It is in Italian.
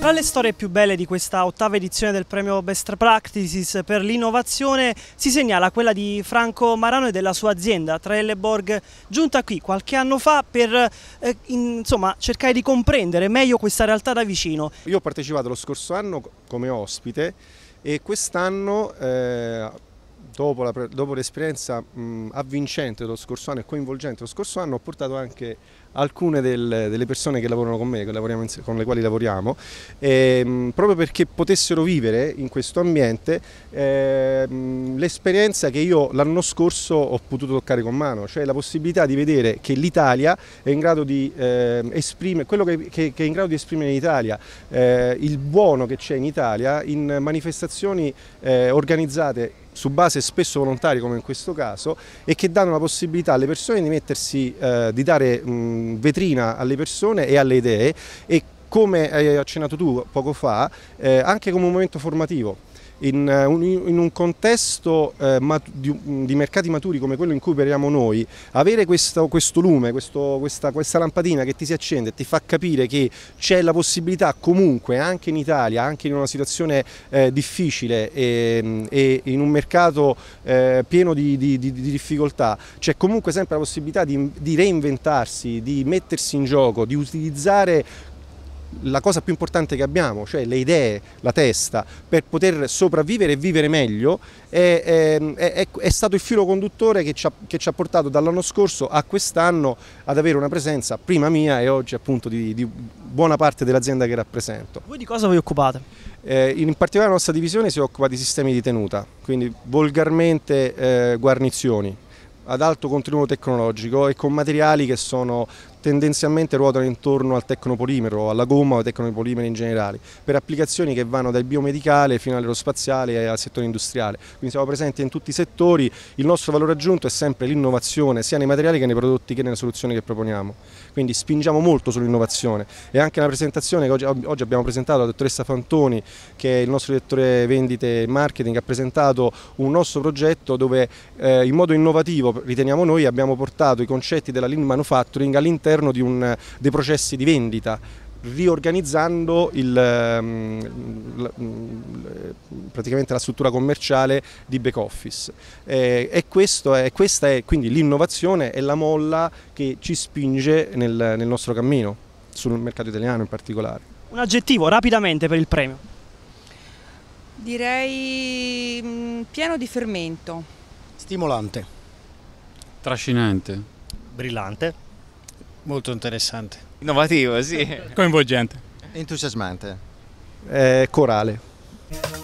Tra le storie più belle di questa ottava edizione del premio Best Practices per l'innovazione si segnala quella di Franco Marano e della sua azienda Trelleborg, giunta qui qualche anno fa per eh, insomma, cercare di comprendere meglio questa realtà da vicino. Io ho partecipato lo scorso anno come ospite e quest'anno eh, dopo, l'esperienza avvincente dello scorso anno e coinvolgente dello scorso anno ho portato anche alcune del, delle persone che lavorano con me, che con le quali lavoriamo, ehm, proprio perché potessero vivere in questo ambiente ehm, l'esperienza che io l'anno scorso ho potuto toccare con mano, cioè la possibilità di vedere che l'Italia è in grado di ehm, esprimere, quello che, che, che, è in grado di esprimere in Italia, eh, il buono che c'è in Italia in manifestazioni eh, organizzate su base spesso volontaria come in questo caso e che danno la possibilità alle persone di mettersi, eh, di dare mh, vetrina alle persone e alle idee e come eh, hai accennato tu poco fa, eh, anche come un momento formativo in, eh, in un contesto eh, di, di, mercati maturi come quello in cui operiamo noi, avere questo, questo lume, questo, questa, questa, lampadina che ti si accende e ti fa capire che c'è la possibilità comunque anche in Italia, anche in una situazione eh, difficile e, e, in un mercato eh, pieno di, di, di difficoltà, c'è comunque sempre la possibilità di reinventarsi, di mettersi in gioco, di utilizzare la cosa più importante che abbiamo, cioè le idee, la testa, per poter sopravvivere e vivere meglio, è, è, è, è stato il filo conduttore che ci ha, che ci ha portato dall'anno scorso a quest'anno ad avere una presenza prima mia e oggi appunto di, di buona parte dell'azienda che rappresento. Voi di cosa vi occupate? Eh, in particolare la nostra divisione si occupa di sistemi di tenuta, quindi volgarmente eh, guarnizioni ad alto contenuto tecnologico e con materiali che sono tendenzialmente ruotano intorno al tecnopolimero, alla gomma o ai tecnopolimeri in generale, per applicazioni che vanno dal biomedicale fino all'aerospaziale e al settore industriale. Quindi siamo presenti in tutti i settori, il nostro valore aggiunto è sempre l'innovazione, sia nei materiali che nei prodotti che nelle soluzioni che proponiamo. Quindi spingiamo molto sull'innovazione e anche la presentazione che oggi, abbiamo presentato la dottoressa Fantoni, che è il nostro direttore vendite e marketing, ha presentato un nostro progetto dove eh, in modo innovativo, riteniamo noi, abbiamo portato i concetti della lean manufacturing all'interno all'interno dei processi di vendita riorganizzando il, ehm, praticamente la struttura commerciale di back office. Eh, e è, questa è quindi l'innovazione e la molla che ci spinge nel, nel nostro cammino, sul mercato italiano in particolare. Un aggettivo rapidamente per il premio. Direi mm, pieno di fermento. Stimolante. Trascinante. Brillante. Molto interessante. Innovativo, sì. Coinvolgente. Entusiasmante. Eh, corale.